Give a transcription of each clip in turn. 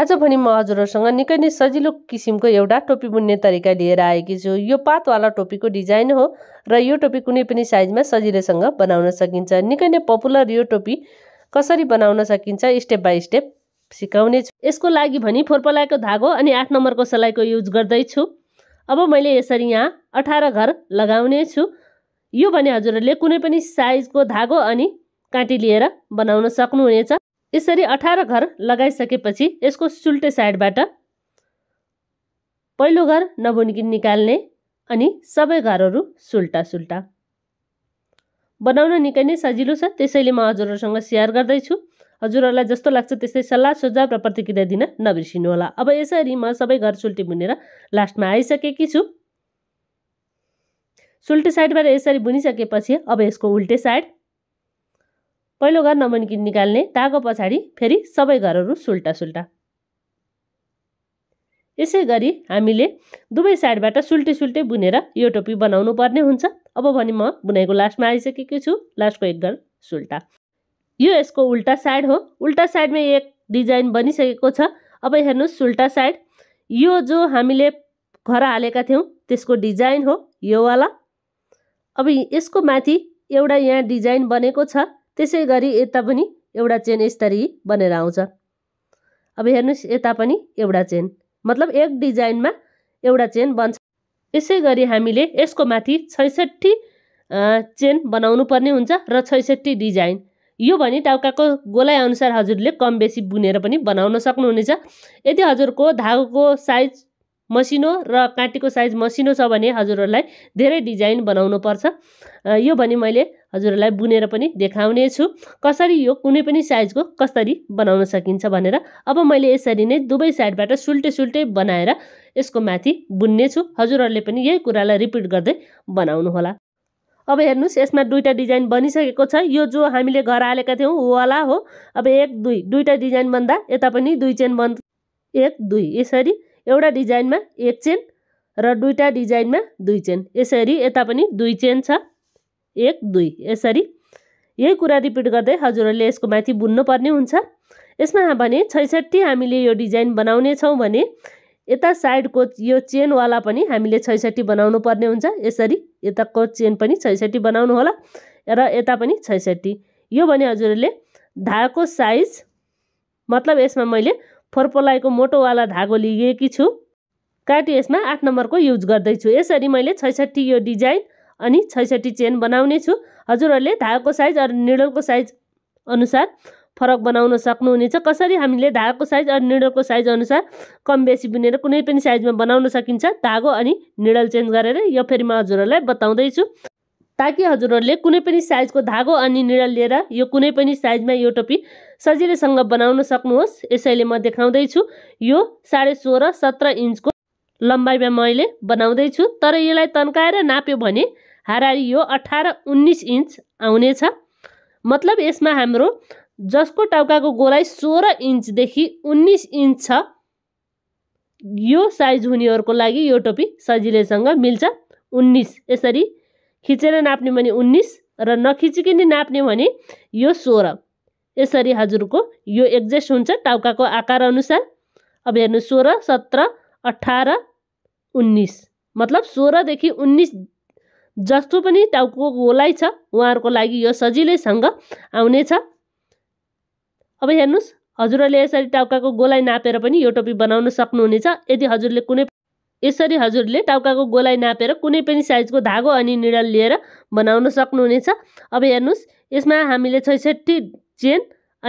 आज भने म हजुरहरूसँग निकै नै सजिलो किसिमको एउटा टोपी बुन्ने तरिका लिएर आएकी छु यो पातवाला टोपीको डिजाइन हो र यो टोपी कुनै पनि साइजमा सजिलैसँग बनाउन सकिन्छ निकै नै पपुलर यो टोपी कसरी बनाउन सकिन्छ स्टेप बाई स्टेप सिकाउने छु यसको लागि भने फोरपलाएको धागो अनि आठ नम्बरको सलाइको युज गर्दैछु अब मैले यसरी यहाँ अठार घर लगाउने छु यो भने हजुरहरूले कुनै पनि साइजको धागो अनि काँटी लिएर बनाउन सक्नुहुनेछ यसरी अठार घर लगाइसकेपछि यसको सुल्टे साइडबाट पहिलो घर नबुनिकी निकाल्ने अनि सबै घरहरू सुल्टा सुल्टा बनाउन निकै नै सजिलो छ त्यसैले म हजुरहरूसँग सेयर गर्दैछु हजुरहरूलाई जस्तो लाग्छ त्यस्तै सल्लाह सुझाव र प्रतिक्रिया दिन होला अब यसरी म सबै घर सुल्टी बुनेर लास्टमा आइसकेकी छु सुल्टे साइडबाट यसरी बुनिसकेपछि अब यसको उल्टे साइड पहिलो घर नमुनि निकाल्ने तागो पछाडि फेरि सबै घरहरू सुल्टा सुल्टा यसै गरी हामीले दुवै साइडबाट सुल्टे सुल्टे बुनेर यो टोपी बनाउनु पर्ने हुन्छ अब भने म बुनाइको लास्टमा आइसकेकी छु लास्टको एक घर सुल्टा यो यसको उल्टा साइड हो उल्टा साइडमा एक डिजाइन बनिसकेको छ अब हेर्नुहोस् सुल्टा साइड यो जो हामीले घर हालेका थियौँ त्यसको डिजाइन हो योवाला अब यसको माथि एउटा यहाँ डिजाइन बनेको छ त्यसै गरी यता पनि एउटा चेन यसरी बनेर आउँछ अब हेर्नुहोस् यता पनि एउटा चेन मतलब एक डिजाइनमा एउटा चेन बन्छ यसै गरी हामीले यसको माथि छैसठी चेन बनाउनु पर्ने हुन्छ र छैसठी डिजाइन यो भने टाउकाको गोलाइअनुसार हजुरले कम बेसी बुनेर पनि बनाउन सक्नुहुनेछ यदि हजुरको धागोको साइज मसिनो र काँटीको साइज मसिनो छ भने हजुरहरूलाई धेरै डिजाइन बनाउनु पर्छ यो भने मैले हजुरहरूलाई बुनेर पनि देखाउने छु कसरी यो कुनै पनि साइजको कसरी बनाउन सकिन्छ भनेर अब मैले यसरी नै दुवै साइडबाट सुल्टे सुल्टे बनाएर यसको माथि बुन्ने छु हजुरहरूले पनि यही कुरालाई रिपिट गर्दै बनाउनुहोला अब हेर्नुहोस् यसमा दुईवटा डिजाइन बनिसकेको छ यो जो हामीले घर हालेका थियौँ वाला हो अब एक दुई दुईवटा डिजाइन बन्दा यता पनि दुई चेन बन्द एक दुई यसरी एउटा डिजाइनमा एक चेन र दुईवटा डिजाइनमा दुई चेन यसरी यता पनि दुई चेन छ एक दुई यसरी यही कुरा रिपिट गर्दै हजुरहरूले यसको माथि बुन्नुपर्ने हुन्छ यसमा भने छैसठी हामीले यो डिजाइन बनाउनेछौँ भने यता साइडको यो चेनवाला पनि हामीले छैसठी बनाउनु पर्ने हुन्छ यसरी यताको चेन पनि छैसठी बनाउनु होला र यता पनि छैसठी यो भने हजुरहरूले धाको साइज मतलब यसमा मैले फर्पलाएको मोटोवाला धागो लिएकी छु काटी यसमा आठ नम्बरको युज गर्दैछु यसरी मैले छैसठी यो डिजाइन अनि छैसठी चेन बनाउने छु हजुरहरूले धागोको साइज अरू निडलको साइज अनुसार फरक बनाउन सक्नुहुनेछ कसरी हामीले धागोको साइज अनि निडलको साइज अनुसार कम बेसी बुनेर कुनै पनि साइजमा बनाउन सकिन्छ धागो अनि निडल चेन्ज गरेर यो फेरि म हजुरहरूलाई बताउँदैछु ताकि हजुरहरूले कुनै पनि साइजको धागो अनि निडल लिएर यो कुनै पनि साइजमा यो टोपी सजिलैसँग बनाउन सक्नुहोस् यसैले म देखाउँदैछु यो साढे सोह्र सत्र इन्चको लम्बाइमा मैले बनाउँदैछु तर यसलाई तन्काएर नाप्यो भने हारारी यो अठार उन्नाइस इन्च आउनेछ मतलब यसमा हाम्रो जसको टाउकाको गोलाइ सोह्र इन्चदेखि उन्नाइस इन्च छ यो साइज हुनेहरूको लागि यो टोपी सजिलैसँग मिल्छ उन्नाइस यसरी खिचेर नाप्ने भने उन्नाइस र नखिचिकन नाप्ने भने यो सोह्र यसरी हजुरको यो एक्जेस्ट हुन्छ टाउकाको आकार अनुसार अब हेर्नु सोह्र सत्र अठार उन्नाइस मतलब सोह्रदेखि उन्नाइस जस्तो पनि टाउको गोलाई छ उहाँहरूको लागि यो सजिलैसँग आउनेछ अब हेर्नुहोस् हजुरहरूले यसरी टाउकाको गोलाई नापेर पनि यो टोपी बनाउन सक्नुहुनेछ यदि हजुरले कुनै यसरी हजुरले टाउकाको गोलाइ नापेर कुनै पनि साइजको धागो अनि निडल लिएर बनाउन सक्नुहुनेछ अब हेर्नुहोस् यसमा हामीले छैसठी चेन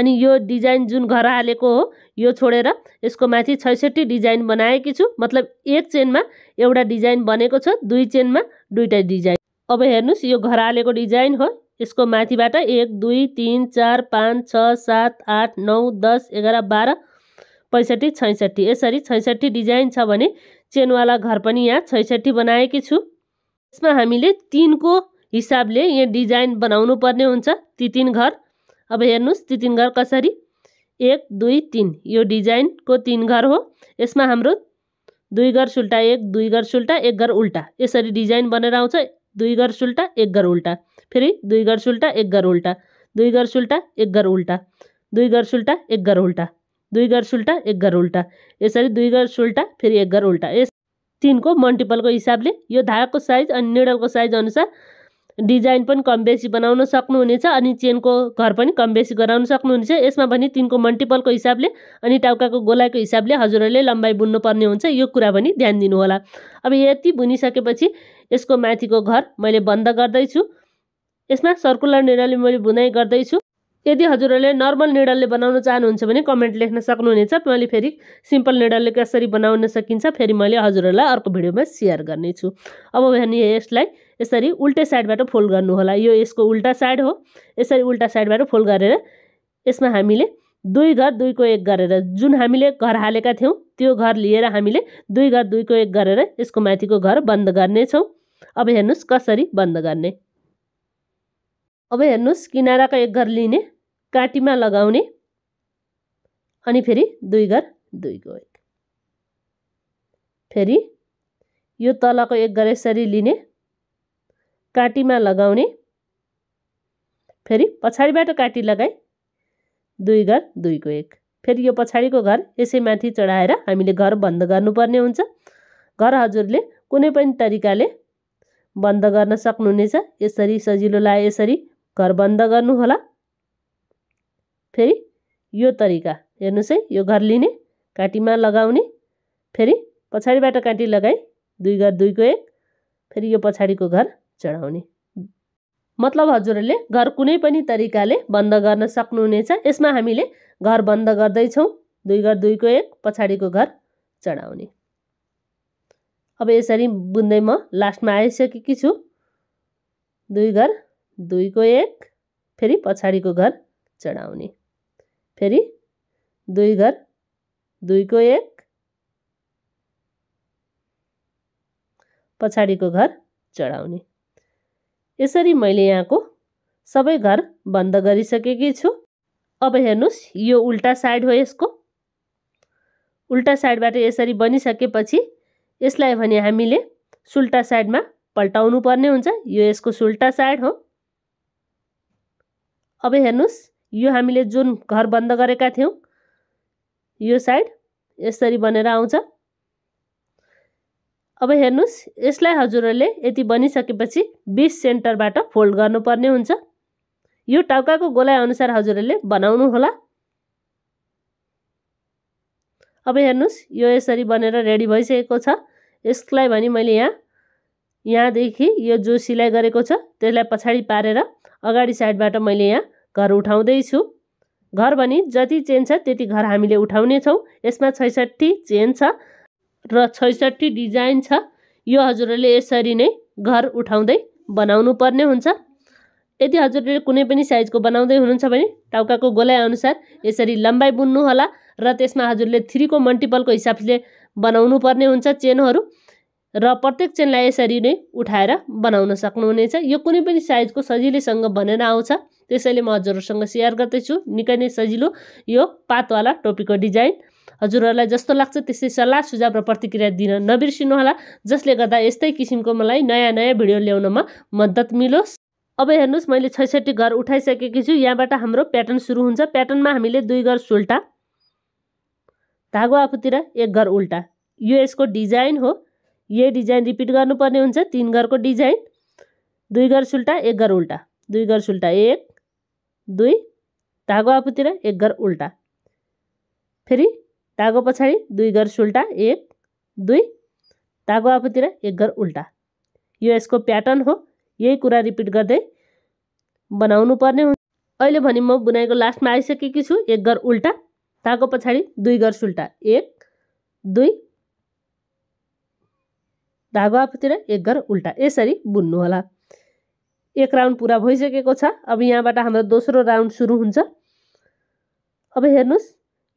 अनि यो डिजाइन जुन घर हालेको हो यो छोडेर यसको माथि छैसठी डिजाइन बनाएकी छु मतलब एक चेनमा एउटा डिजाइन बनेको छ दुई चेनमा दुईवटा डिजाइन अब हेर्नुहोस् यो घर हालेको डिजाइन हो यसको माथिबाट एक दुई तिन चार पाँच छ सात आठ नौ दस एघार बाह्र पैँसठी छैसठी यसरी छैसठी डिजाइन छ भने चेनवाला घर पनि यहाँ छैसठी बनाएकी छु यसमा हामीले तिनको हिसाबले यहाँ डिजाइन बनाउनु पर्ने हुन्छ ती तिन घर अब हेनो ती तीन घर कसरी एक दुई ये यो को तीन घर हो इसमें हम दुई घर सुल्टा एक दुई घर सुल्टा एक घर उल्टा इसी डिजाइन बनेर आँच दुई घर सुल्टा एक घर उल्टा फिर दुई घर सुल्टा एक घर उल्टा दुई घर सुल्टा एक घर उल्टा दुई घर सुल्टा एक घर उल्टा दुई घर सुल्टा एक घर उल्टा इसी दुई घर सुल्टा फिर एक घर उल्टा इस तीन को को हिसाब से यह धागा को साइज अडल को साइज अनुसार डिजाइन पनि कम बेसी बनाउन सक्नुहुनेछ अनि चेनको घर पनि कम बेसी गराउन सक्नुहुनेछ यसमा पनि तिनको मल्टिपलको हिसाबले अनि टाउकाको गोलाको हिसाबले हजुरहरूले लम्बाइ बुन्नुपर्ने हुन्छ यो कुरा पनि ध्यान दिनुहोला अब यति बुनिसकेपछि यसको माथिको घर मैले बन्द गर्दैछु यसमा सर्कुलर निडलले मैले बुनाइ गर्दैछु यदि हजुरहरूले नर्मल निडलले बनाउन चाहनुहुन्छ भने कमेन्ट लेख्न सक्नुहुनेछ मैले फेरि सिम्पल निडलले कसरी बनाउन सकिन्छ फेरि मैले हजुरहरूलाई अर्को भिडियोमा सेयर गर्नेछु अब भने यसलाई यसरी उल्टे साइडबाट फोल्ड गर्नु होला यो यसको उल्टा साइड हो यसरी उल्टा साइडबाट फोल्ड गरेर यसमा हामीले दुई घर दुईको एक गरेर जुन हामीले घर हालेका थियौँ त्यो घर लिएर हामीले दुई घर दुईको एक गरेर यसको माथिको घर बन्द गर्नेछौँ अब हेर्नुहोस् कसरी बन्द गर्ने अब हेर्नुहोस् किनाराको एक घर लिने काटीमा लगाउने अनि फेरि दुई घर दुईको एक फेरि यो तलको एक घर यसरी लिने काटीमा लगाउने फेरि पछाडिबाट काटी लगाई दुई घर दुईको एक फेरि यो पछाडिको घर यसै माथि चढाएर हामीले घर बन्द गर्नुपर्ने हुन्छ घर हजुरले कुनै पनि तरिकाले बन्द गर्न सक्नुहुनेछ यसरी सजिलो लाग यसरी घर बन्द गर्नुहोला फेरि यो तरिका हेर्नुहोस् है यो घर लिने काँटीमा लगाउने फेरि पछाडिबाट काँटी लगाई दुई घर दुईको एक फेरि यो पछाडिको घर चढाउने मतलब हजुरहरूले घर कुनै पनि तरिकाले बन्द गर्न सक्नुहुनेछ यसमा हामीले घर बन्द गर्दैछौँ दुई घर दुईको एक पछाडिको घर चढाउने अब यसरी बुन्दै म लास्टमा आइसकेकी छु दुई घर दुईको एक फेरि पछाडिको घर चढाउने फेरि दुई घर दुईको एक पछाडिको घर चढाउने यसरी मैले यहाँको सबै घर बन्द गरिसकेकी छु अब हेर्नुहोस् यो उल्टा साइड हो यसको उल्टा साइडबाट यसरी बनिसकेपछि यसलाई भने हामीले सुल्टा साइडमा पल्टाउनु पर्ने हुन्छ यो यसको सुल्टा साइड हो अब हेर्नुहोस् यो हामीले जुन घर बन्द गरेका थियौँ यो साइड यसरी बनेर आउँछ अब हेर्नुहोस् यसलाई हजुरहरूले यति बनिसकेपछि बिस सेन्टरबाट फोल्ड गर्नुपर्ने हुन्छ यो टाउकाको गोलाइअनुसार हजुरहरूले होला अब हेर्नुहोस् यो यसरी बनेर रेडी भइसकेको छ यसलाई भने मैले यहाँ यहाँदेखि यो जो सिलाइ गरेको छ त्यसलाई पछाडि पारेर अगाडि साइडबाट मैले यहाँ घर उठाउँदैछु घर भने जति चेन छ त्यति घर हामीले उठाउने छौँ यसमा छैसठी चेन छ र छैसठी डिजाइन छ यो हजुरहरूले यसरी नै घर उठाउँदै बनाउनु पर्ने हुन्छ यदि हजुरहरूले कुनै पनि साइजको बनाउँदै हुनुहुन्छ भने टाउकाको गोलाइअनुसार यसरी लम्बाइ बुन्नु होला र त्यसमा हजुरले थ्रीको मल्टिपलको हिसाबले बनाउनु पर्ने हुन्छ चेनहरू र प्रत्येक चेनलाई यसरी नै उठाएर बनाउन सक्नुहुनेछ यो कुनै पनि साइजको सजिलैसँग बनेर आउँछ त्यसैले म हजुरहरूसँग सेयर गर्दैछु निकै नै सजिलो यो पातवाला टोपीको डिजाइन हजुरहरूलाई जस्तो लाग्छ त्यस्तै सल्लाह सुझाव र प्रतिक्रिया दिन नबिर्सिनुहोला जसले गर्दा यस्तै किसिमको मलाई नयाँ नयाँ भिडियो ल्याउनमा मद्दत मिलोस् अब हेर्नुहोस् मैले छैसठी घर उठाइसकेकी छु यहाँबाट हाम्रो प्याटर्न सुरु हुन्छ प्याटर्नमा हामीले दुई घर सुल्टा धागो आफूतिर एक घर उल्टा यो यसको डिजाइन हो यही डिजाइन रिपिट गर्नुपर्ने हुन्छ तिन घरको डिजाइन दुई घर सुल्टा एक घर उल्टा दुई घर सुल्टा एक दुई धागो आफूतिर एक घर उल्टा फेरि तागो पछाडि दुई घर सुल्टा एक दुई तागो आफूतिर एक घर उल्टा यो यसको प्याटर्न हो यही कुरा रिपिट गर्दै बनाउनु पर्ने हुन्छ अहिले भने म बुनाइको लास्टमा आइसकेकी छु एक घर उल्टा तागो पछाडि दुई घर सुल्टा एक दुई धागो आफूतिर एक घर उल्टा यसरी बुन्नुहोला एक राउन्ड पुरा भइसकेको छ अब यहाँबाट हाम्रो दोस्रो राउन्ड सुरु हुन्छ अब हेर्नुहोस्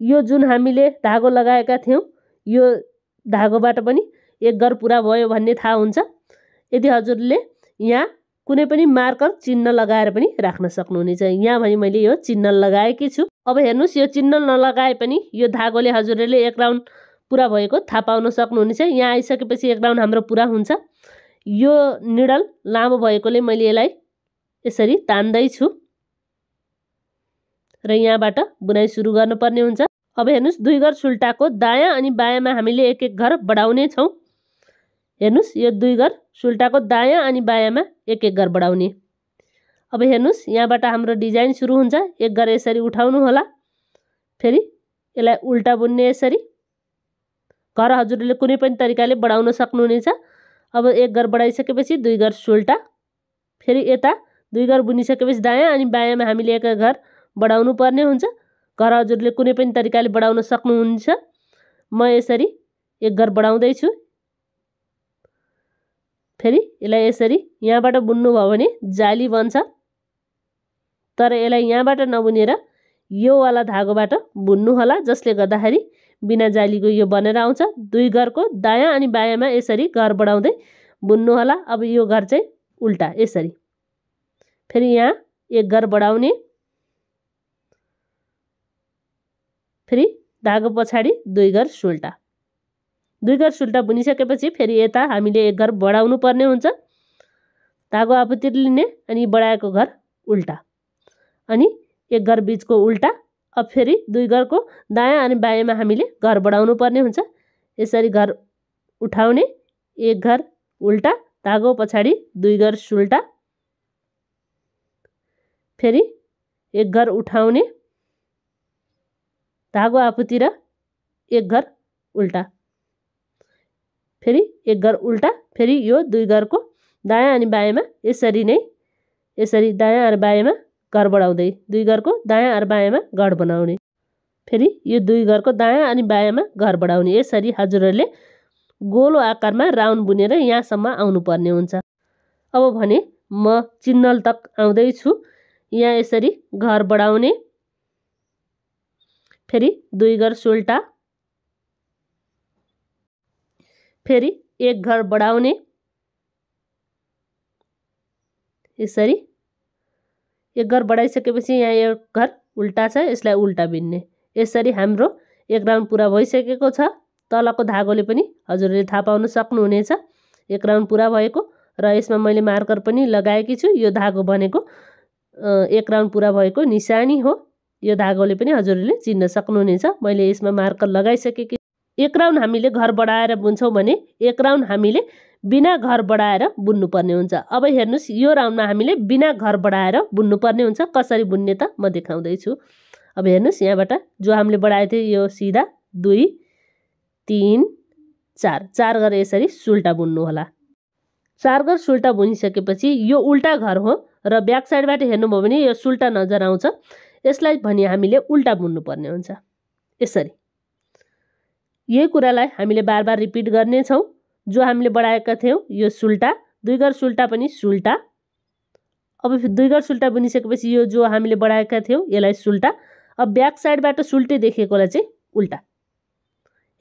यो जुन हामीले धागो लगाएका थियौँ यो धागोबाट पनि एक घर पुरा भयो भन्ने थाहा हुन्छ यदि हजुरले यहाँ कुनै पनि मार्कर चिन्ह लगाएर पनि राख्न सक्नुहुनेछ यहाँ भने मैले यो चिन्ह लगाएकी छु अब हेर्नुहोस् यो चिन्ह नलगाए पनि यो धागोले हजुरहरूले एक राउन्ड पुरा भएको थाहा पाउन सक्नुहुनेछ यहाँ आइसकेपछि एक राउन्ड हाम्रो पुरा हुन्छ यो निडल लामो भएकोले मैले यसलाई यसरी तान्दैछु र यहाँबाट बुनाइ सुरु गर्नुपर्ने हुन्छ अब हेर्नुहोस् दुई घर सुल्टाको दायाँ अनि बायाँमा हामीले एक एक घर बढाउने छौँ हेर्नुहोस् यो दुई घर सुल्टाको दायाँ अनि बायाँमा एक एक घर बढाउने अब हेर्नुहोस् यहाँबाट हाम्रो डिजाइन सुरु हुन्छ एक घर यसरी उठाउनु होला फेरि यसलाई उल्टा बुन्ने यसरी घर हजुरले कुनै पनि तरिकाले बढाउन सक्नुहुनेछ अब एक घर बढाइसकेपछि दुई घर सुल्टा फेरि यता दुई घर बुनिसकेपछि दायाँ अनि बायाँमा हामीले एक घर बढाउनु पर्ने हुन्छ घर हजुरले कुनै पनि तरिकाले बढाउन सक्नुहुन्छ म यसरी एक घर बढाउँदैछु फेरि यसलाई यसरी यहाँबाट बुन्नुभयो भने जाली बन्छ तर यसलाई यहाँबाट नबुनेर योवाला धागोबाट बुन्नु होला जसले गर्दाखेरि बिना जालीको यो बनेर आउँछ दुई घरको दायाँ अनि बायाँमा यसरी घर बढाउँदै बुन्नु होला अब यो घर चाहिँ उल्टा यसरी फेरि यहाँ एक घर बढाउने फेरि धागो पछाडि दुई घर सुल्टा दुई घर सुल्टा बुनिसकेपछि फेरि यता हामीले एक घर बढाउनु पर्ने हुन्छ धागो आफूतिर लिने अनि बढाएको घर उल्टा अनि एक घर बिचको उल्टा अब फेरि दुई घरको दायाँ अनि बायाँमा हामीले घर बढाउनु पर्ने हुन्छ यसरी घर उठाउने एक घर उल्टा धागो पछाडि दुई घर सुल्टा फेरि एक घर उठाउने धागो आफूतिर एक घर उल्टा फेरि एक घर उल्टा फेरि यो दुई घरको दायाँ अनि बायाँमा यसरी नै यसरी दायाँ र बायाँमा घर बढाउँदै दुई घरको दायाँ र बायाँमा घर बनाउने फेरि यो दुई घरको दायाँ अनि बायाँमा घर बढाउने यसरी हजुरहरूले गोलो आकारमा राउन्ड बुनेर यहाँसम्म आउनुपर्ने हुन्छ अब भने म चिन्नल तक आउँदैछु यहाँ यसरी घर बढाउने फेरि दुई घर सुल्टा फेरि एक घर बढाउने यसरी एक घर बढाइसकेपछि यहाँ एक घर उल्टा छ यसलाई उल्टा बिन्ने यसरी हाम्रो एक राउन्ड पुरा भइसकेको छ तलको धागोले पनि हजुरले थाहा पाउन सक्नुहुनेछ एक राउन्ड पुरा भएको र यसमा मैले मार्कर पनि लगाएकी छु यो धागो बनेको एक राउन्ड पुरा भएको निशानी हो यो धागोले पनि हजुरहरूले चिन्न सक्नुहुनेछ मैले यसमा मार्कर कि एक राउन्ड हामीले घर बढाएर बुन्छौँ भने एक राउन्ड हामीले बिना घर बढाएर बुन्नुपर्ने हुन्छ अब हेर्नुहोस् यो राउन्डमा हामीले बिना घर बढाएर बुन्नुपर्ने हुन्छ कसरी बुन्ने त म देखाउँदैछु अब हेर्नुहोस् यहाँबाट जो हामीले बढाएको थियो यो सिधा दुई तिन चार चार गरेर यसरी सुल्टा बुन्नु होला चार घर सुल्टा बुनिसकेपछि यो उल्टा घर हो र ब्याक साइडबाट हेर्नुभयो भने यो सुल्टा नजर आउँछ यसलाई भने हामीले उल्टा बुन्नुपर्ने हुन्छ यसरी यही कुरालाई हामीले बार बार रिपिट गर्नेछौँ जो हामीले बढाएका थियौँ यो सुल्टा दुई घर सुल्टा पनि सुल्टा अब दुई घर सुल्टा बुनिसकेपछि यो जो हामीले बढाएका थियौँ यसलाई सुल्टा अब ब्याक साइडबाट सुल्टे देखेकोलाई चाहिँ उल्टा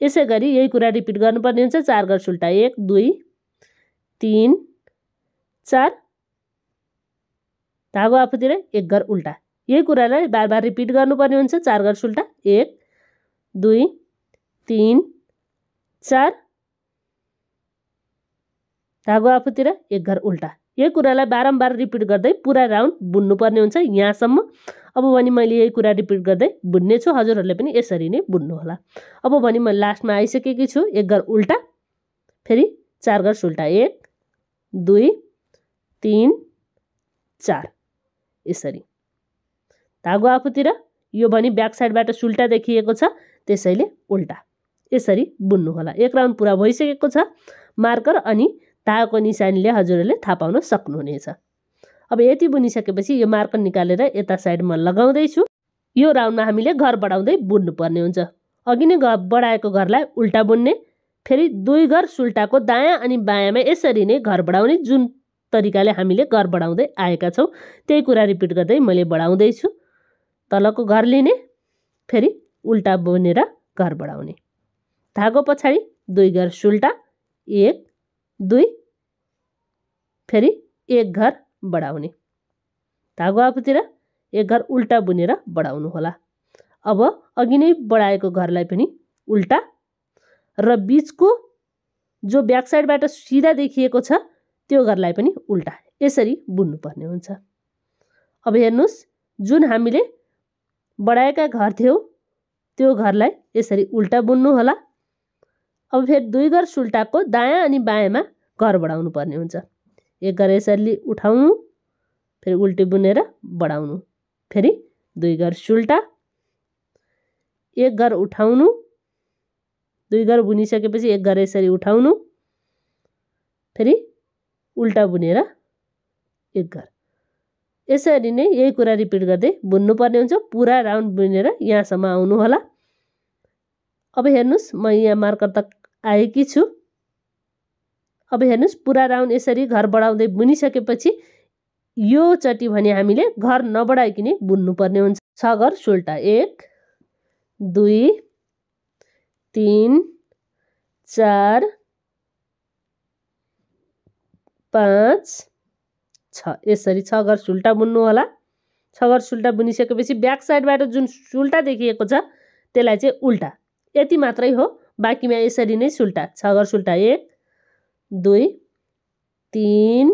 यसै गरी यही कुरा रिपिट गर्नुपर्ने हुन्छ चार घर सुल्टा एक दुई तिन चार धागो आफूतिर एक घर उल्टा यही कुरालाई बार बार रिपिट गर्नुपर्ने हुन्छ चार घर सुल्टा एक दुई तिन चार धागो आफूतिर एक घर उल्टा यही कुरालाई बारम्बार रिपिट गर्दै पुरा राउन्ड बुन्नुपर्ने हुन्छ यहाँसम्म अब भने मैले यही कुरा रिपिट गर्दै बुन्ने छु हजुरहरूले पनि यसरी नै बुन्नु होला अब भने म लास्टमा आइसकेकी छु एक घर उल्टा फेरि चार घर सुल्टा एक दुई तिन चार यसरी धागो आफूतिर यो भने ब्याक साइडबाट सुल्टा देखिएको छ त्यसैले उल्टा यसरी बुन्नु होला एक राउन्ड पुरा भइसकेको छ मार्कर अनि धागोको निशानीले हजुरहरूले थाहा पाउन सक्नुहुनेछ अब यति बुनिसकेपछि यो मार्कर निकालेर यता साइडमा लगाउँदैछु यो राउन्डमा हामीले घर बढाउँदै बुन्नुपर्ने हुन्छ अघि नै घर बढाएको घरलाई उल्टा बुन्ने फेरि दुई घर सुल्टाको दायाँ अनि बायाँमा यसरी नै घर बढाउने जुन तरिकाले हामीले घर बढाउँदै आएका छौँ त्यही कुरा रिपिट गर्दै मैले बढाउँदैछु तलको घर लिने फेरि उल्टा बुनेर घर बढाउने धागो पछाडि दुई घर सुल्टा एक दुई फेरि एक घर बढाउने धागो आफूतिर एक घर उल्टा बुनेर बढाउनु होला अब अघि नै बढाएको घरलाई पनि उल्टा र बिचको जो ब्याक साइडबाट सिधा देखिएको छ त्यो घरलाई पनि उल्टा यसरी बुन्नुपर्ने हुन्छ अब हेर्नुहोस् जुन हामीले बढाएका घर थियो त्यो घरलाई यसरी उल्टा बुन्नु होला अब फेरि दुई घर सुल्टाको दायाँ अनि बायाँमा घर बढाउनु पर्ने हुन्छ एक घर यसरी उठाउनु फेरि उल्टी बुनेर बढाउनु फेरि दुई घर सुल्टा एक घर उठाउनु दुई घर बुनिसकेपछि एक घर यसरी उठाउनु फेरि उल्टा बुनेर एक घर यसरी नै यही कुरा रिपिट गर्दै बुन्नुपर्ने हुन्छ पुरा राउन्ड बुनेर यहाँसम्म आउनु होला अब हेर्नुहोस् म यहाँ मार्कर त आएकी छु अब हेर्नुहोस् पुरा राउन्ड यसरी घर बढाउँदै बुनिसकेपछि यो चट्टी भने हामीले घर नबढाइकन बुन्नुपर्ने हुन्छ छ घर सुल्टा एक दुई तिन चार पाँच छ यसरी छ घर सुल्टा बुन्नु होला छ घर सुल्टा बुनिसकेपछि ब्याक साइडबाट जुन सुल्टा देखिएको छ त्यसलाई चाहिँ उल्टा यति मात्रै हो बाँकीमा यसरी नै सुल्टा छ घर सुल्टा एक दुई तिन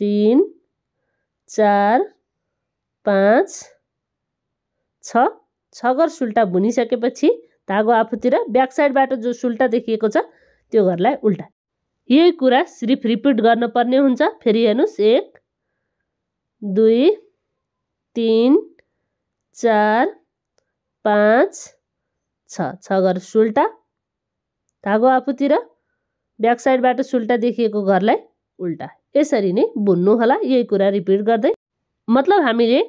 तिन चार पाँच छ छ घर सुल्टा बुनिसकेपछि धागो आफूतिर ब्याक साइडबाट जो सुल्टा देखिएको छ त्यो घरलाई उल्टा यही कुरा सिर्फ रिपिट गर्नुपर्ने हुन्छ फेरि हेर्नुहोस् एक दुई तिन चार पाँच छ छ घर सुल्टा धागो आफूतिर ब्याक साइडबाट सुल्टा देखिएको घरलाई उल्टा यसरी नै बुन्नु होला यही कुरा रिपिट गर्दै मतलब हामीले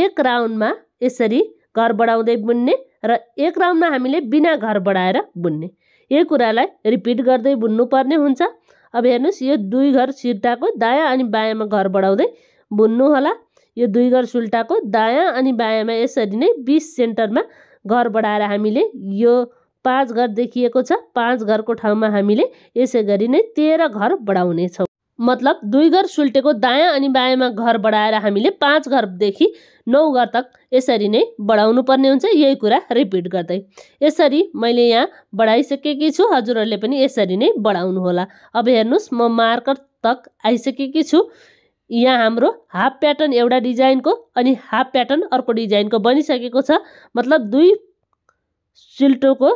एक राउन्डमा यसरी घर बढाउँदै बुन्ने र एक राउन्डमा हामीले बिना घर बढाएर बुन्ने यही कुरालाई रिपिट गर्दै बुन्नुपर्ने हुन्छ अब हेर्नुहोस् यो दुई घर सिर्टाको दायाँ अनि बायाँमा घर बढाउँदै बुन्नु होला यो दुई घर सुल्टाको दायाँ अनि बायाँमा यसरी नै बिस सेन्टरमा घर बढाएर हामीले यो पाँच घर देखिएको छ पाँच घरको ठाउँमा हामीले यसै गरी नै तेह्र घर बढाउनेछौँ मतलब दुई घर सुल्टेको दायाँ अनि बायाँमा घर बढाएर हामीले पाँच घरदेखि नौ घर तक यसरी नै बढाउनु पर्ने हुन्छ यही कुरा रिपिट गर्दै यसरी मैले यहाँ बढाइसकेकी छु हजुरहरूले पनि यसरी नै बढाउनु होला अब हेर्नुहोस् म मार्कर तक आइसकेकी छु यहाँ हाम्रो हाफ प्याटर्न एउटा डिजाइनको अनि हाफ प्याटर्न अर्को डिजाइनको बनिसकेको छ मतलब दुई सिल्टोको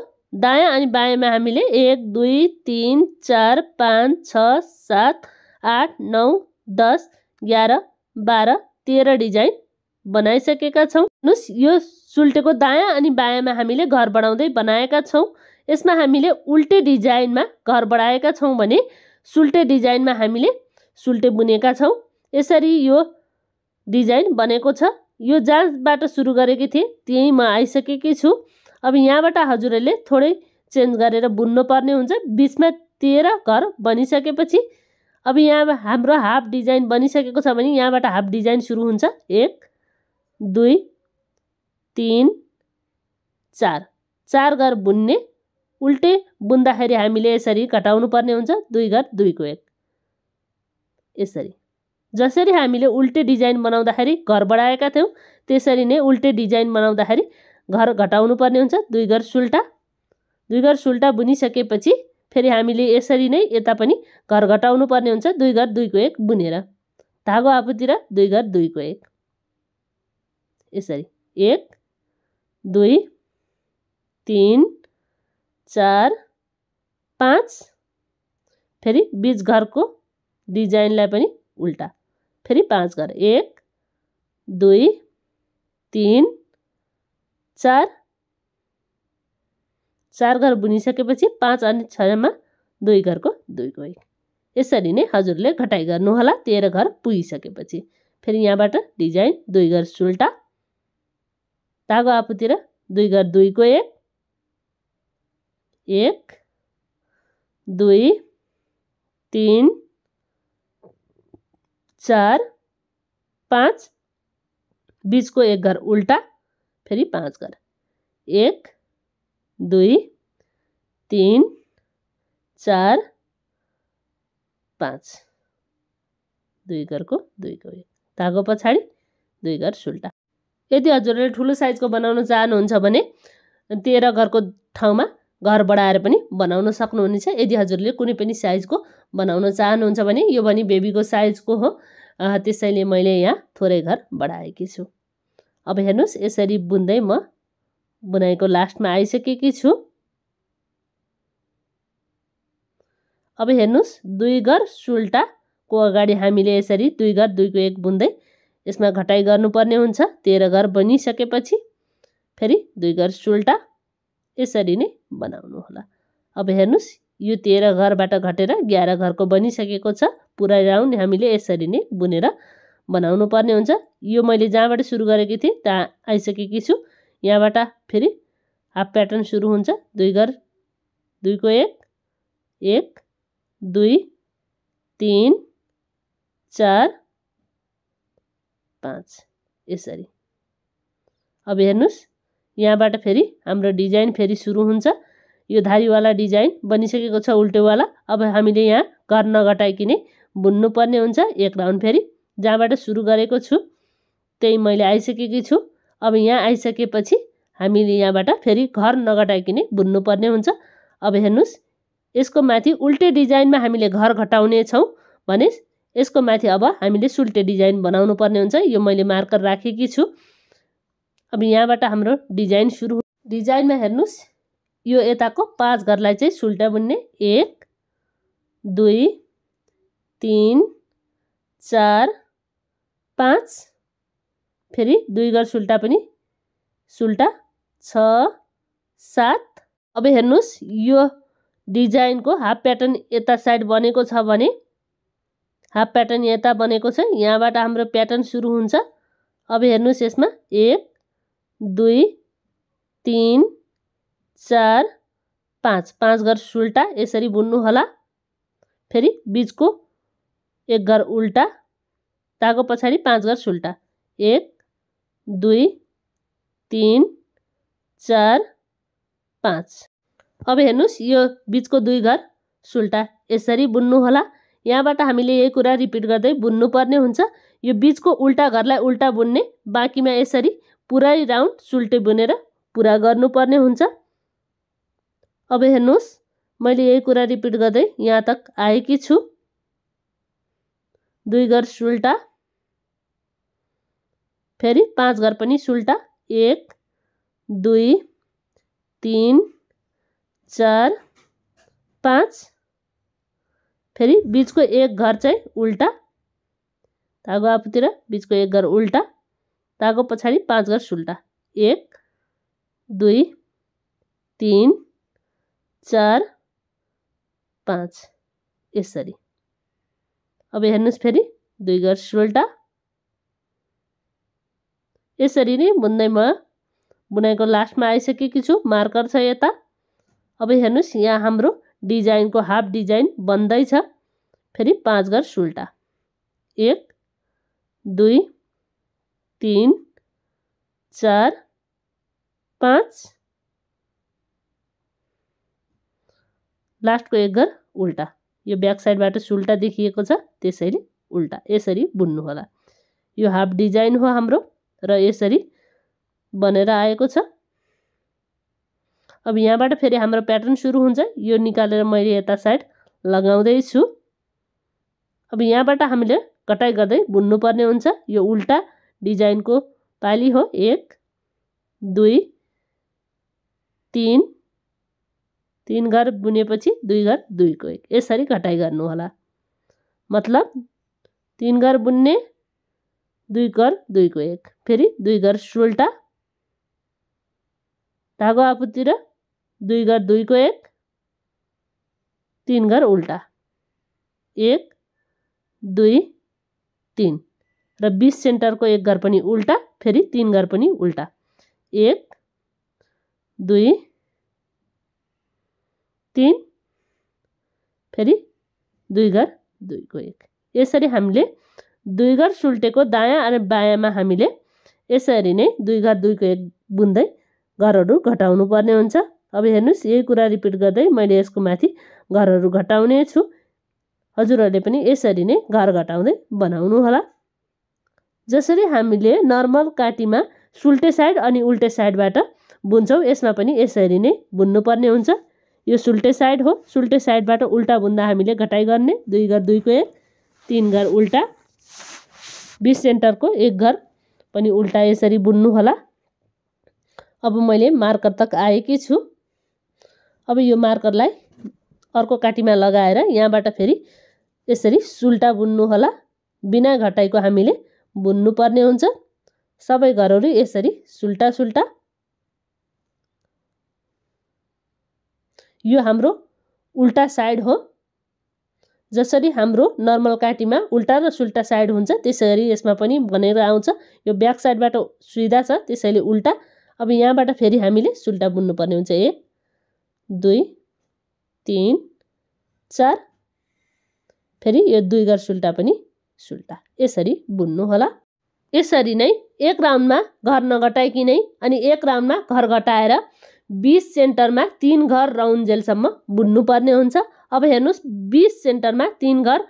दायाँ अनि बायाँमा हामीले एक दुई तिन चार पाँच छ सात आठ नौ दस एघार बाह्र तेह्र डिजाइन बनाइसकेका छौँ हेर्नुहोस् यो सुल्टेको दायाँ अनि बायाँमा हामीले घर बढाउँदै बनाएका छौँ यसमा हामीले उल्टे डिजाइनमा घर बढाएका छौँ भने सुल्टे डिजाइनमा हामीले सुल्टे बुनेका छौँ यसरी यो डिजाइन बनेको छ यो जहाँबाट सुरु गरेकी थिएँ त्यहीँ म आइसकेकी छु अब यहाँबाट हजुरहरूले थोरै चेन्ज गरेर बुन्नुपर्ने हुन्छ बिचमा तेह्र घर बनिसकेपछि अब यहाँ हाम्रो हाफ डिजाइन बनिसकेको छ भने यहाँबाट हाफ डिजाइन सुरु हुन्छ एक दुई तिन चार चार घर बुन्ने उल्टे बुन्दाखेरि हामीले यसरी घटाउनु पर्ने हुन्छ दुई घर दुईको एक यसरी जसरी हामीले उल्टे डिजाइन बनाउँदाखेरि घर बढाएका थियौँ त्यसरी नै उल्टे डिजाइन बनाउँदाखेरि घर घटाउनु पर्ने हुन्छ दुई घर सुल्टा दुई घर सुल्टा बुनिसकेपछि फेरि हामीले यसरी नै यता पनि घर घटाउनु पर्ने हुन्छ दुई घर दुईको एक बुनेर धागो आफूतिर दुई घर दुईको एक यसरी एक दुई तिन चार पाँच फेरि बिच घरको डिजाइनलाई पनि उल्टा फेरि पाँच घर एक दुई तिन चार चार घर बुनिसकेपछि पाँच अनि छमा दुई घरको दुईको एक यसरी नै हजुरले घटाइ गर्नुहोला तेह्र घर पुगिसकेपछि फेरि यहाँबाट डिजाइन दुई घर सुल्टा तागो आफूतिर दुई घर दुईको एक एक दुई तिन चार पाँच बिचको एक घर उल्टा फेरि पाँच घर एक दुई तिन चार पाँच दुई घरको दुई घर धागो पछाडि दुई घर सुल्टा यदि हजुरहरूले ठुलो साइजको बनाउन चाहनुहुन्छ भने तेह्र घरको ठाउँमा घर बढाएर पनि बनाउन सक्नुहुनेछ यदि हजुरले कुनै पनि साइजको बनाउन चाहनुहुन्छ भने यो भने बेबीको साइजको हो त्यसैले मैले यहाँ थोरै घर बढाएकी छु अब हेर्नुहोस् यसरी बुन्दै म बुनाइको लास्टमा आइसकेकी छु अब हेर्नुहोस् दुई घर सुल्टाको अगाडि हामीले यसरी दुई घर दुईको एक बुन्दै यसमा घटाइ गर्नुपर्ने हुन्छ तेह्र घर बनिसकेपछि फेरि दुई घर सुल्टा यसरी नै बनाउनु होला अब हेर्नुहोस् यो तेह्र घरबाट घटेर ग्यार घरको बनिसकेको छ पुरा राउन्ड हामीले यसरी नै बुनेर बनाउनु पर्ने हुन्छ यो मैले जहाँबाट सुरु गरेकी थिएँ त्यहाँ आइसकेकी छु यहाँबाट फेरि हाफ प्याटर्न सुरु हुन्छ दुई घर दुईको एक एक दुई तिन चार पाँच यसरी अब हेर्नुहोस् यहाँबाट फेरि हाम्रो डिजाइन फेरि सुरु हुन्छ यो धारीवाला डिजाइन बनिसकेको छ उल्टोवाला अब हामीले यहाँ घर नघटाइकिने बुन्नुपर्ने हुन्छ एक राउन्ड फेरि जहाँबाट सुरु गरेको छु त्यही मैले आइसकेकी छु अब यहाँ आइसकेपछि हामीले यहाँबाट फेरि घर नघटाइकन बुन्नुपर्ने हुन्छ अब हेर्नुहोस् यसको माथि उल्टे डिजाइनमा हामीले घर घटाउने छौँ भने यसको माथि अब हामीले सुल्टे डिजाइन बनाउनु पर्ने हुन्छ यो मैले मार्कर राखेकी छु अब यहाँबाट हाम्रो डिजाइन सुरु डिजाइनमा हेर्नुहोस् यो यताको पाँच घरलाई चाहिँ सुल्टा बुन्ने एक दुई तिन चार पाँच फेरि दुई घर सुल्टा पनि सुल्टा छ सात अब हेर्नुहोस् यो डिजाइनको हाफ प्याटर्न यता साइड बनेको छ भने हाफ प्याटर्न यता बनेको छ यहाँबाट हाम्रो प्याटर्न सुरु हुन्छ अब हेर्नुहोस् यसमा एक दुई तिन चार पाँच पाँच घर सुल्टा यसरी बुन्नु होला फेरि बिचको एक घर उल्टा ताको पछाडि पाँच घर सुल्टा एक दुई तिन चार पाँच अब हेर्नुहोस् यो बिचको दुई घर सुल्टा यसरी बुन्नु होला यहाँबाट हामीले यही कुरा रिपिट गर्दै बुन्नुपर्ने हुन्छ यो बिचको उल्टा घरलाई उल्टा बुन्ने बाँकीमा यसरी पुरै राउन्ड सुल्टे बुनेर पुरा गर्नुपर्ने हुन्छ अब हेर्नुहोस् मैले यही कुरा रिपिट गर्दै यहाँ तक आएकी छु दुई घर सुल्टा फेरी पांच घर पर सुल्टा एक दुई तीन चार पाँच बीच को एक घर चाहिँ उल्टा धागो बीच को एक घर उल्टा धागो पछाड़ी पाँच घर सुल्टा एक दुई तीन चार पाँच इसी अब हेन फेरी दुई घर सुल्टा यसरी नै बुन्दै म बुनाइको लास्टमा आइसकेकी छु मार्कर छ यता अब हेर्नुहोस् यहाँ हाम्रो डिजाइनको हाफ डिजाइन बन्दैछ फेरि पाँच घर सुल्टा एक दुई तिन चार पाँच लास्टको एक घर उल्टा यो ब्याक साइडबाट सुल्टा देखिएको छ त्यसरी उल्टा यसरी बुन्नु होला यो हाफ डिजाइन हो हाम्रो र यसरी बनेर आएको छ अब यहाँबाट फेरि हाम्रो प्याटर्न सुरु हुन्छ यो निकालेर मैले यता साइड लगाउँदैछु अब यहाँबाट हामीले कटाइ गर्दै बुन्नुपर्ने हुन्छ यो उल्टा डिजाइनको पाली हो एक दुई तिन तिन घर बुनेपछि दुई घर दुईको एक यसरी कटाइ गर्नुहोला मतलब तिन घर बुन्ने दुई घर दुईको एक फेरि दुई घर सोल्टा धागो आफूतिर दुई घर दुईको एक तिन घर उल्टा एक दुई तिन र बिस सेन्टरको एक घर पनि उल्टा फेरि तिन घर पनि उल्टा एक दुई तिन फेरि दुई घर दुईको एक यसरी हामीले दुई घर सुल्टेको दायाँ अनि बायाँमा हामीले यसरी नै दुई घर दुईको एक बुन्दै घरहरू घटाउनु पर्ने हुन्छ अब हेर्नुहोस् यही कुरा रिपिट गर्दै मैले यसको माथि घरहरू घटाउने छु हजुरहरूले पनि यसरी नै घर घटाउँदै बनाउनु होला जसरी हामीले नर्मल काटीमा सुल्टे साइड अनि उल्टे साइडबाट बुन्छौँ यसमा पनि यसरी नै बुन्नुपर्ने हुन्छ यो सुल्टे साइड हो सुल्टे साइडबाट उल्टा बुन्दा हामीले घटाइ गर्ने दुई घर दुईको एक तिन घर उल्टा बिस सेन्टरको एक घर पनि उल्टा यसरी बुन्नु होला अब मैले मार्कर तक आएकी छु अब यो मार्करलाई अर्को काटीमा लगाएर यहाँबाट फेरि यसरी सुल्टा बुन्नु होला बिना घटाइको हामीले बुन्नुपर्ने हुन्छ सबै घरहरू यसरी सुल्टा सुल्टा यो हाम्रो उल्टा साइड हो जसरी हाम्रो नर्मल काटीमा उल्टा र सुल्टा साइड हुन्छ त्यसरी यसमा पनि भनेर आउँछ यो ब्याक साइडबाट सुविधा छ त्यसैले उल्टा अब यहाँबाट फेरि हामीले सुल्टा बुन्नुपर्ने हुन्छ एक दुई तिन चार फेरि यो दुई घर सुल्टा पनि सुल्टा यसरी बुन्नु होला यसरी नै एक राउन्डमा घर नघटाइकनै अनि एक राउन्डमा घर घटाएर बिस सेन्टरमा तिन घर राउन्ड जेलसम्म बुन्नुपर्ने हुन्छ अब हेर्नुहोस् बिस सेन्टरमा तिन घर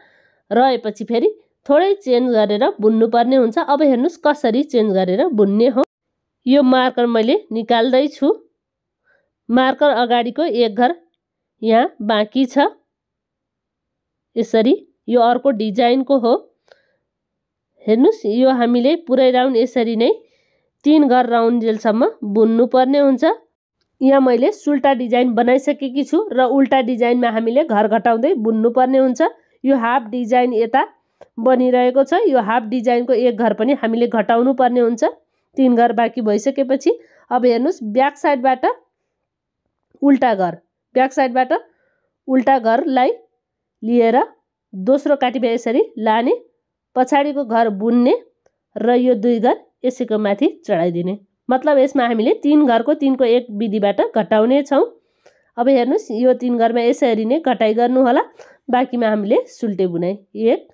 रहेपछि फेरि थोरै चेन्ज गरेर बुन्नुपर्ने हुन्छ अब हेर्नुहोस् कसरी चेन्ज गरेर बुन्ने हो यो मार्कर मैले निकाल्दैछु मार्कर अगाडिको एक घर यहाँ बाँकी छ यसरी यो अर्को डिजाइनको हो हेर्नुहोस् यो हामीले पुरै राउन्ड यसरी नै तिन घर राउन्ड जेलसम्म बुन्नुपर्ने हुन्छ यहाँ मैले सुल्टा डिजाइन बनाइसकेकी छु र उल्टा डिजाइनमा हामीले घर घटाउँदै बुन्नुपर्ने हुन्छ यो हाफ डिजाइन यता बनिरहेको छ यो हाफ डिजाइनको एक घर पनि हामीले घटाउनु पर्ने हुन्छ तिन घर बाँकी भइसकेपछि अब हेर्नुहोस् ब्याक साइडबाट उल्टा घर ब्याक साइडबाट उल्टा घरलाई लिएर दोस्रो काटीमा यसरी लाने पछाडिको घर बुन्ने र यो दुई घर यसैको माथि चढाइदिने मतलब यसमा हामीले तिन घरको तिनको एक विधिबाट घटाउने छौँ अब हेर्नुहोस् यो तिन घरमा यसरी नै घटाइ गर्नुहोला बाँकीमा हामीले सुल्टे बुनाइ एक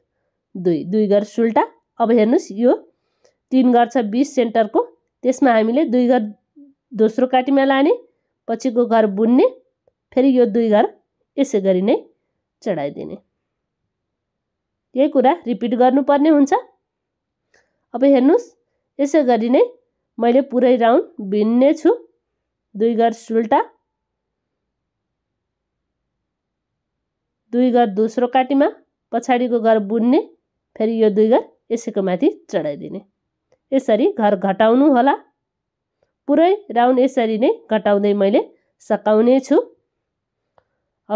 दुई दुई घर सुल्टा अब हेर्नुहोस् यो तिन घर छ बिस सेन्टरको त्यसमा हामीले दुई घर दोस्रो काटीमा लाने पछिको घर बुन्ने फेरि यो दुई घर यसै गरी नै चढाइदिने यही कुरा रिपिट गर्नुपर्ने हुन्छ अब हेर्नुहोस् यसै गरी नै मैले पुरै राउन्ड भिन्ने छु दुई घर सुल्टा दुई घर दोस्रो काटीमा पछाडिको घर बुन्ने फेरि यो दुई घर यसैको माथि चढाइदिने यसरी घर घटाउनु होला पुरै राउन्ड यसरी नै घटाउँदै मैले सकाउने छु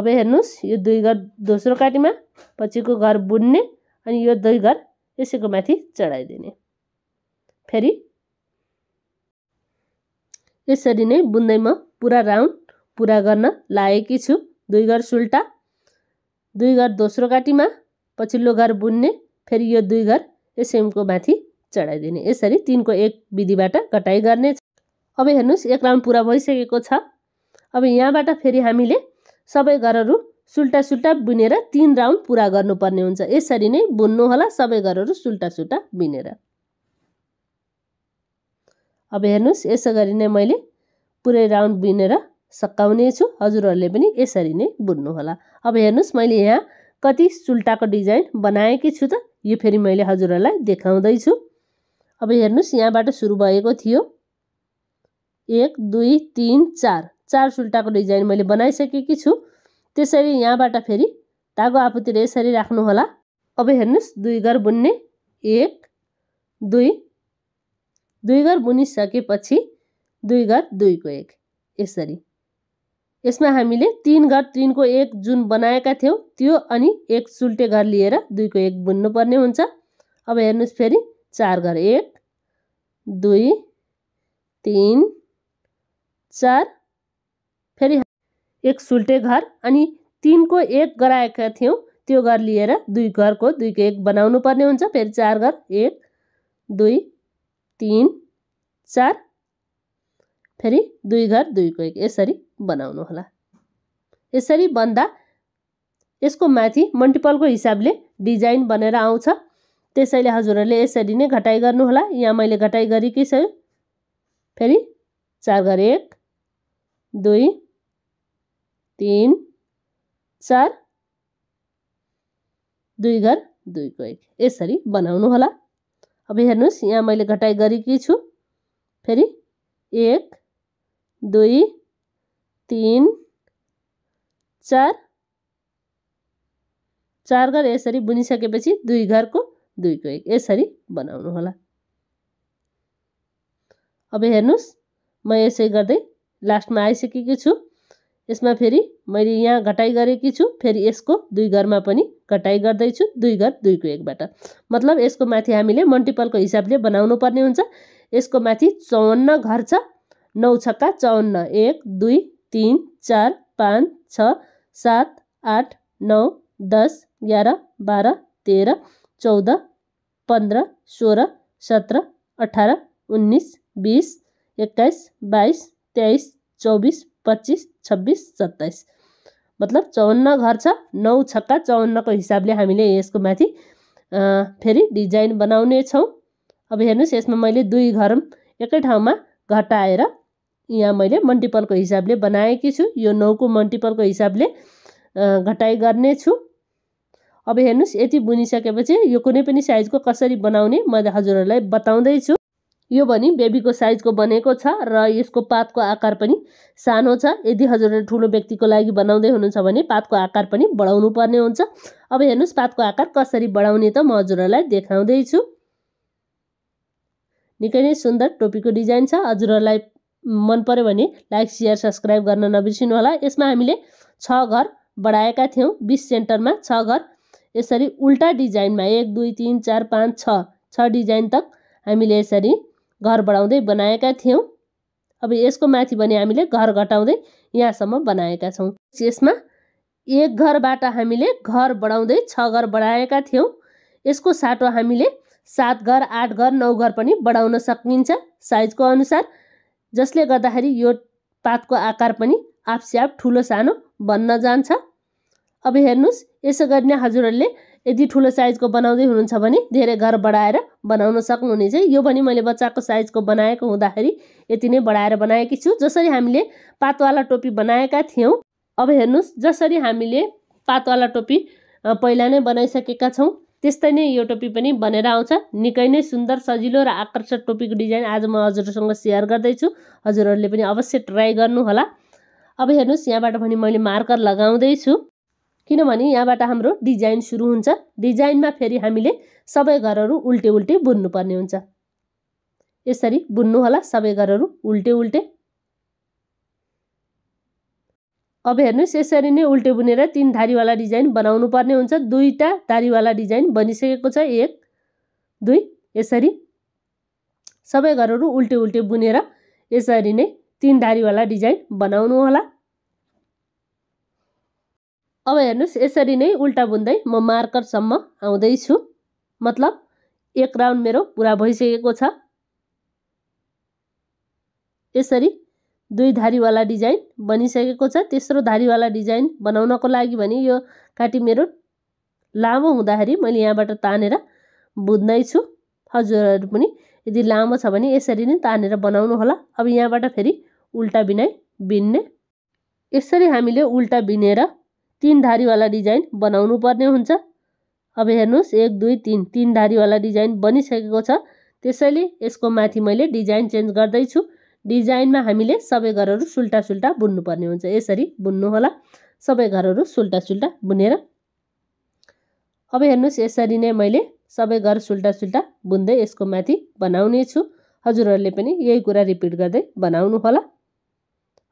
अब हेर्नुहोस् यो दुई घर दोस्रो काटीमा पछिको घर बुन्ने अनि यो दुई घर यसैको माथि चढाइदिने फेरि यसरी नै बुन्दैमा पुरा राउन्ड पुरा गर्न लागेकी छु दुई घर सुल्टा दुई घर दोस्रो काटीमा पछिल्लो घर बुन्ने फेरि यो दुई घर एसएमको माथि चढाइदिने यसरी तिनको एक विधिबाट कटाइ गर्ने अब हेर्नुहोस् एक राउन्ड पुरा भइसकेको छ अब यहाँबाट फेरि हामीले सबै घरहरू सुल्टा सुल्टा बुनेर तिन राउन्ड पुरा गर्नुपर्ने हुन्छ यसरी नै बुन्नुहोला सबै घरहरू सुल्टा सुल्टा बुनेर अब हेर्नुहोस् यसरी नै मैले पुरै राउन्ड बुनेर सकाउने छु हजुरहरूले पनि यसरी नै बुन्नुहोला अब हेर्नुहोस् मैले यहाँ कति सुल्टाको डिजाइन बनाएकी छु त यो फेरि मैले हजुरहरूलाई देखाउँदैछु अब हेर्नुहोस् यहाँबाट सुरु भएको थियो एक दुई तिन चार चार सुल्टाको डिजाइन मैले बनाइसकेकी छु त्यसरी यहाँबाट फेरि तागो आफूतिर यसरी राख्नुहोला अब हेर्नुहोस् दुई घर बुन्ने एक दुई दुई घर बुनिसकेपछि दुई घर दुईको एक यसरी यसमा हामीले तिन घर तिनको एक जुन बनाएका थियौँ त्यो अनि एक सुल्टे घर लिएर दुईको एक बुन्नुपर्ने हुन्छ अब हेर्नुहोस् फेरि चार घर एक दुई तिन चार फेरि एक सुल्टे घर अनि तिनको एक गराएका थियौँ त्यो घर लिएर दुई घरको दुईको एक बनाउनु पर्ने हुन्छ फेरि चार घर एक दुई तिन चार फेरि दुई घर दुईको एक यसरी होला यसरी बन्दा यसको माथि मल्टिपलको हिसाबले डिजाइन बनेर आउँछ त्यसैले हजुरहरूले यसरी नै घटाइ गर्नुहोला यहाँ मैले घटाइ गरेकै छु फेरि चार घर एक दुई तिन चार दुई घर दुईको एक यसरी होला अब हेर्नुहोस् यहाँ मैले घटाइ गरेकी छु फेरि एक दुई तिन चार चार घर यसरी बुनिसकेपछि दुई घरको दुईको एक यसरी बनाउनु होला अब हेर्नुहोस् म यसै गर्दै लास्टमा आइसकेकी छु यसमा फेरि मैले यहाँ घटाइ गरेकी छु फेरि यसको दुई घरमा पनि घटाइ गर्दैछु दुई घर दुईको एकबाट मतलब यसको माथि हामीले मल्टिपलको हिसाबले बनाउनु पर्ने हुन्छ यसको माथि चौवन्न घर छ नौ छक्का चौवन्न एक दुई तिन चार पाँच छ सात आठ नौ दस एघार बाह्र तेह्र चौध पन्ध्र सोह्र सत्र अठार उन्नाइस बिस एक्काइस बाइस तेइस चौबिस पच्चिस छब्बिस सत्ताइस मतलब चौवन्न घर छ नौ छक्का चौवन्नको हिसाबले हामीले यसको माथि फेरि डिजाइन बनाउने छौँ अब हेर्नुहोस् यसमा मैले दुई घर एकै ठाउँमा घटाएर यहाँ मैले मल्टिपलको हिसाबले बनाएकी छु यो नौको मल्टिपलको हिसाबले घटाइ गर्ने छु अब हेर्नुहोस् यति बुनिसकेपछि यो कुनै पनि साइजको कसरी बनाउने मैले हजुरहरूलाई बताउँदैछु यो भने बेबीको साइजको बनेको छ र यसको पातको आकार पनि सानो छ यदि हजुरले ठुलो व्यक्तिको लागि बनाउँदै हुनुहुन्छ भने पातको आकार पनि बढाउनु पर्ने हुन्छ अब हेर्नुहोस् पातको आकार कसरी बढाउने त म हजुरहरूलाई देखाउँदैछु निकै नै सुन्दर टोपीको डिजाइन छ हजुरहरूलाई मन पऱ्यो भने लाइक सेयर सब्सक्राइब गर्न नबिर्सिनु होला यसमा हामीले छ घर बढाएका थियौँ बिस सेन्टरमा छ घर यसरी उल्टा डिजाइनमा एक दुई तिन चार पाँच छ छ डिजाइन तक हामीले यसरी घर बढाउँदै बनाएका थियौँ अब यसको माथि पनि हामीले घर घटाउँदै यहाँसम्म बनाएका छौँ यसमा एक घरबाट हामीले घर बढाउँदै छ घर बढाएका थियौँ यसको साटो हामीले सात घर आठ घर नौ घर पनि बढाउन सकिन्छ साइजको अनुसार जसले गर्दाखेरि यो पातको आकार पनि आफसे आप ठुलो सानो बन्न जान्छ अब हेर्नुहोस् यसो गरी हजुरहरूले यदि ठुलो साइजको बनाउँदै हुनुहुन्छ भने धेरै घर बढाएर बनाउन सक्नुहुने चाहिँ यो पनि मैले बच्चाको साइजको बनाएको हुँदाखेरि यति नै बढाएर बनाएकी छु जसरी हामीले पातवाला टोपी बनाएका थियौँ अब हेर्नुहोस् जसरी हामीले पातवाला टोपी पहिला नै बनाइसकेका छौँ त्यस्तै नै यो टोपी पनि बनेर आउँछ निकै नै सुन्दर सजिलो र आकर्षक टोपीको डिजाइन आज म हजुरहरूसँग सेयर गर्दैछु हजुरहरूले पनि अवश्य ट्राई गर्नुहोला अब हेर्नुहोस् यहाँबाट पनि मैले मार्कर लगाउँदैछु किनभने यहाँबाट हाम्रो डिजाइन सुरु हुन्छ डिजाइनमा फेरि हामीले सबै घरहरू उल्टे उल्टे बुन्नुपर्ने हुन्छ यसरी बुन्नु होला सबै घरहरू उल्टे उल्टे अब हेर्नुहोस् यसरी नै उल्टे बुनेर तिन धारीवाला डिजाइन बनाउनु पर्ने हुन्छ दुईवटा धारीवाला डिजाइन बनिसकेको छ एक दुई यसरी सबै घरहरू उल्टे उल्टे बुनेर यसरी नै तिन धारीवाला डिजाइन बनाउनु होला अब हेर्नुहोस् यसरी नै उल्टा बुन्दै म मार्करसम्म आउँदैछु मतलब एक राउन्ड मेरो पुरा भइसकेको छ यसरी दुई धारीवाला डिजाइन बनिसकेको छ तेस्रो धारीवाला डिजाइन बनाउनको लागि भने यो काटी मेरो लामो हुँदाखेरि मैले यहाँबाट तानेर बुझ्दैछु हजुरहरू पनि यदि लामो छ भने यसरी नै तानेर बनाउनु होला अब यहाँबाट फेरि उल्टा बिनाइ बिन्ने यसरी हामीले उल्टा बिनेर तिन धारीवाला डिजाइन बनाउनु पर्ने हुन्छ अब हेर्नुहोस् एक दुई तिन तिन धारीवाला डिजाइन बनिसकेको छ त्यसैले यसको माथि मैले डिजाइन चेन्ज गर्दैछु डिजाइनमा हामीले सबै घरहरू सुल्टा सुल्टा बुन्नुपर्ने हुन्छ यसरी बुन्नुहोला सबै घरहरू सुल्टा सुल्टा बुनेर अब हेर्नुहोस् यसरी नै मैले सबै घर सुल्टा सुल्टा बुन्दै यसको माथि बनाउने छु हजुरहरूले पनि यही कुरा रिपिट गर्दै बनाउनु होला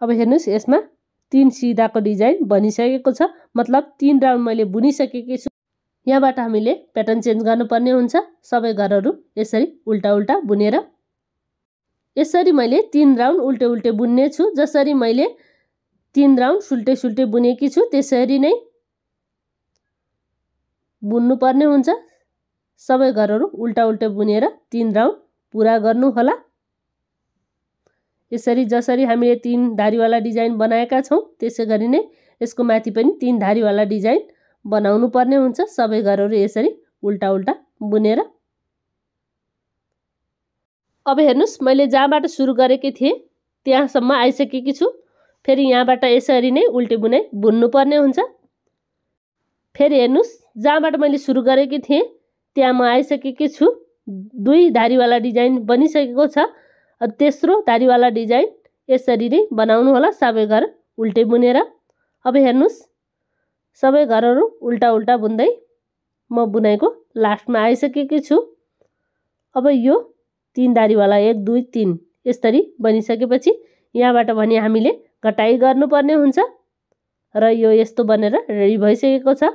अब हेर्नुहोस् यसमा तिन सिधाको डिजाइन बनिसकेको छ मतलब तिन राउन्ड मैले बुनिसकेकी छु यहाँबाट हामीले प्याटर्न चेन्ज गर्नुपर्ने हुन्छ सबै घरहरू यसरी उल्टा उल्टा बुनेर यसरी मैले तिन राउन्ड उल्टे उल्टे बुन्ने छु जसरी मैले तिन राउन्ड सुल्टे सुल्टे बुनेकी छु त्यसरी नै बुन्नुपर्ने हुन्छ सबै घरहरू उल्टा उल्टे बुनेर तिन राउन्ड पुरा गर्नुहोला यसरी जसरी हामीले तिन धारीवाला डिजाइन बनाएका छौँ त्यसै गरी नै यसको माथि पनि तिन धारीवाला डिजाइन बनाउनु पर्ने हुन्छ सबै घरहरू यसरी उल्टा उल्टा बुनेर अब हेर्नुहोस् मैले जहाँबाट सुरु गरेकी थिएँ त्यहाँसम्म आइसकेकी छु फेरि यहाँबाट यसरी नै उल्टे बुनाइ बुन्नुपर्ने हुन्छ फेरि हेर्नुहोस् जहाँबाट मैले सुरु गरेकी थिएँ त्यहाँ म आइसकेकी छु दुई धारीवाला डिजाइन बनिसकेको छ अब तेस्रो दारीवाला डिजाइन यसरी नै बनाउनु होला सबै घर उल्टै बुनेर अब हेर्नुहोस् सबै घरहरू उल्टा उल्टा बुन्दै म बुनाइको लास्टमा आइसकेकी छु अब यो तिन दारीवाला एक दुई तिन यसरी बनिसकेपछि यहाँबाट भने हामीले घटाइ गर्नुपर्ने हुन्छ र यो यस्तो बनेर रेडी भइसकेको छ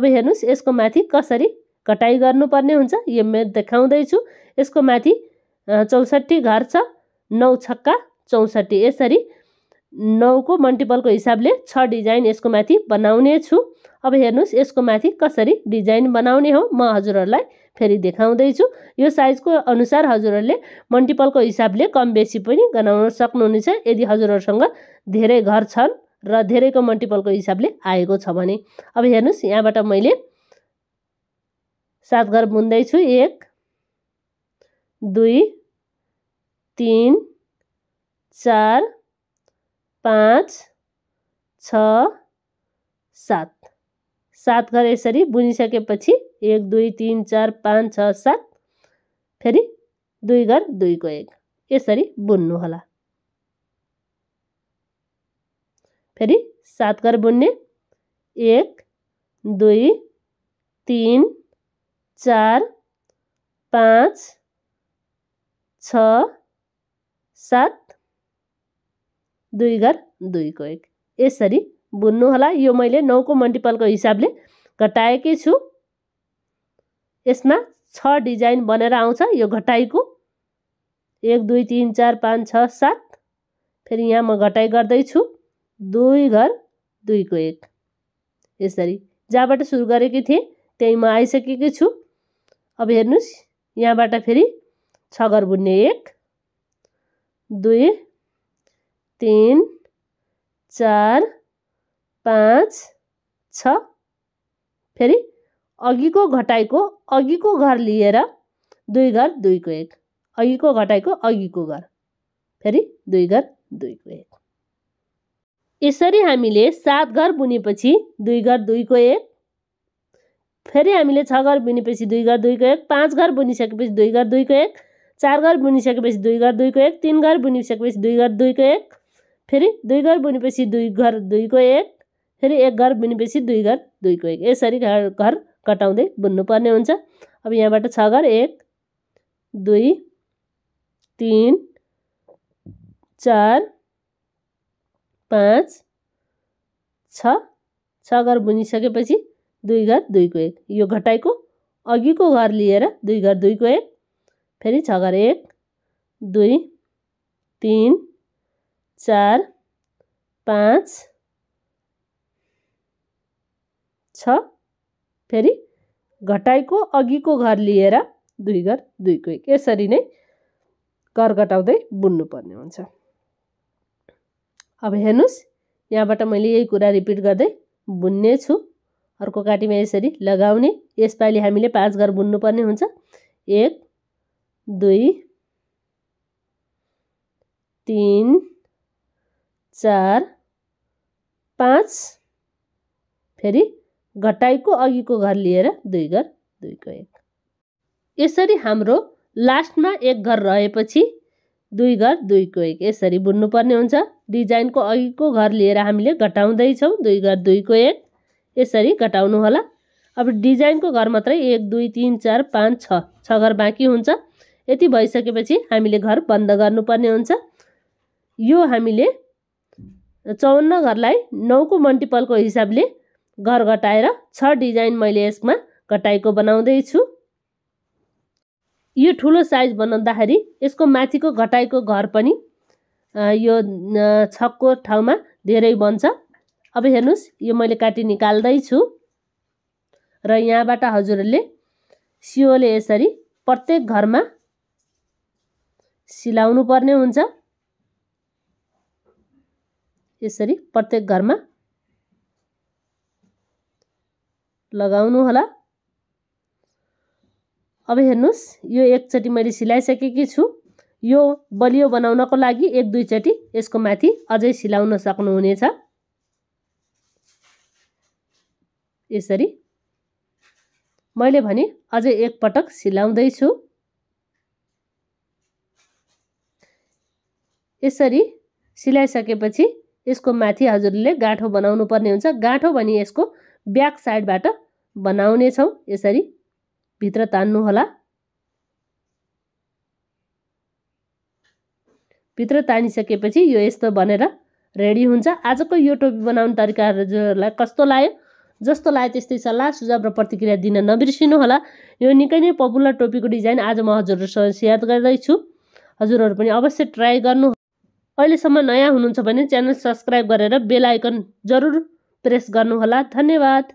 अब हेर्नुहोस् यसको माथि कसरी घटाइ गर्नुपर्ने हुन्छ यो म देखाउँदैछु यसको माथि चौसठी घर छ नौ छक्का चौसठी यसरी नौको मल्टिपलको हिसाबले छ डिजाइन यसको माथि बनाउने छु अब हेर्नुहोस् यसको माथि कसरी डिजाइन बनाउने हो म हजुरहरूलाई फेरि देखाउँदैछु यो साइजको अनुसार हजुरहरूले मल्टिपलको हिसाबले कम बेसी पनि गनाउन सक्नुहुनेछ यदि हजुरहरूसँग धेरै घर छन् र धेरैको मल्टिपलको हिसाबले आएको छ भने अब हेर्नुहोस् यहाँबाट मैले सात घर बुन्दैछु एक दुई तीन चार पाँच छ सात सात घर यसरी बुनिसकेपछि एक दुई तिन चार पाँच छ सात फेरि दुई घर दुईको एक यसरी बुन्नुहोला फेरि सात घर बुन्ने एक दुई तिन चार पाँच छ सात दुई घर दुईको एक यसरी बुन्नु होला यो मैले नौको मल्टिपलको हिसाबले घटाएकै छु यसमा छ डिजाइन बनेर आउँछ यो घटाइको एक दुई तिन चार पाँच छ सात फेरि यहाँ म घटाइ गर्दैछु दुई घर दुईको एक यसरी जहाँबाट सुरु गरेकी थिएँ त्यहीँ म आइसकेकी छु अब हेर्नुहोस् यहाँबाट फेरि छ घर बुन्ने एक दुई तिन चार पाँच छ फेरि अघिको घटाइको अघिको घर लिएर दुई घर दुईको एक अघिको घटाइको अघिको घर फेरि दुई घर दुईको एक यसरी हामीले सात घर बुनेपछि दुई घर दुईको एक फेरि हामीले छ घर बुनेपछि दुई घर दुईको एक पाँच घर बुनिसकेपछि दुई घर दुईको एक चार घर बुनिसकेपछि दुई घर दुईको एक तिन घर बुनिसकेपछि दुई घर दुईको एक फेरि दुई घर बुनेपछि दुई घर दुईको एक फेरि एक घर बुनेपछि दुई घर दुईको एक यसरी घर घर घटाउँदै बुन्नुपर्ने हुन्छ अब यहाँबाट छ घर एक दुई तिन चार पाँच छ छ घर बुनिसकेपछि दुई घर दुईको एक यो घटाइको अघिको घर लिएर दुई घर दुईको एक फेरि छ घर एक दुई तिन चार पाँच छ फेरि घटाइको अघिको घर लिएर दुई घर दुईको एक यसरी नै घर घटाउँदै बुन्नुपर्ने हुन्छ अब हेर्नुहोस् यहाँबाट मैले यही कुरा रिपिट गर्दै बुन्ने छु अर्को काटीमा यसरी लगाउने यसपालि हामीले पाँच घर बुन्नुपर्ने हुन्छ एक दुई तिन चार पाँच फेरि घटाइको अघिको घर लिएर दुई घर दुईको एक यसरी हाम्रो लास्टमा एक घर रहेपछि दुई घर दुईको एक यसरी बुन्नुपर्ने हुन्छ डिजाइनको अघिको घर लिएर हामीले घटाउँदैछौँ दुई घर दुईको एक यसरी घटाउनु होला अब डिजाइनको घर मात्रै एक दुई तिन चार पाँच छ छ घर बाँकी हुन्छ यति भइसकेपछि हामीले घर बन्द गर्नुपर्ने हुन्छ यो हामीले चौवन्न घरलाई नौको मल्टिपलको हिसाबले घर घटाएर छ डिजाइन मैले यसमा घटाएको बनाउँदैछु यो ठुलो साइज बनाउँदाखेरि यसको माथिको घटाएको घर पनि यो छको ठाउँमा धेरै बन्छ अब हेर्नुहोस् यो मैले काटी निकाल्दैछु र यहाँबाट हजुरहरूले सिओले यसरी प्रत्येक घरमा सिलाउनु पर्ने हुन्छ यसरी प्रत्येक घरमा लगाउनु होला अब हेर्नुहोस् यो एकचोटि मैले सिलाइसकेकी छु यो बलियो बनाउनको लागि एक दुईचोटि यसको माथि अझै सिलाउन सक्नुहुनेछ यसरी मैले भने अझै एकपटक सिलाउँदैछु यसरी सिलाइसकेपछि यसको माथि हजुरले गाँठो बनाउनु पर्ने हुन्छ गाँठो भने यसको ब्याक साइडबाट बनाउनेछौँ यसरी भित्र तान्नुहोला भित्र तानिसकेपछि यो यस्तो बनेर रेडी हुन्छ आजको यो टोपी बनाउने तरिका तरिकाहरूलाई कस्तो लाग्यो जस्तो लाग्यो त्यस्तै सल्लाह सुझाव र प्रतिक्रिया दिन नबिर्सिनु होला यो निकै नै पपुलर टोपीको डिजाइन आज म हजुरहरूसँग सेयर गर्दैछु हजुरहरू पनि अवश्य ट्राई गर्नु अहिलेसम्म नयाँ हुनुहुन्छ भने च्यानल सब्सक्राइब गरेर बेल आइकन जरुर प्रेस गर्नुहोला धन्यवाद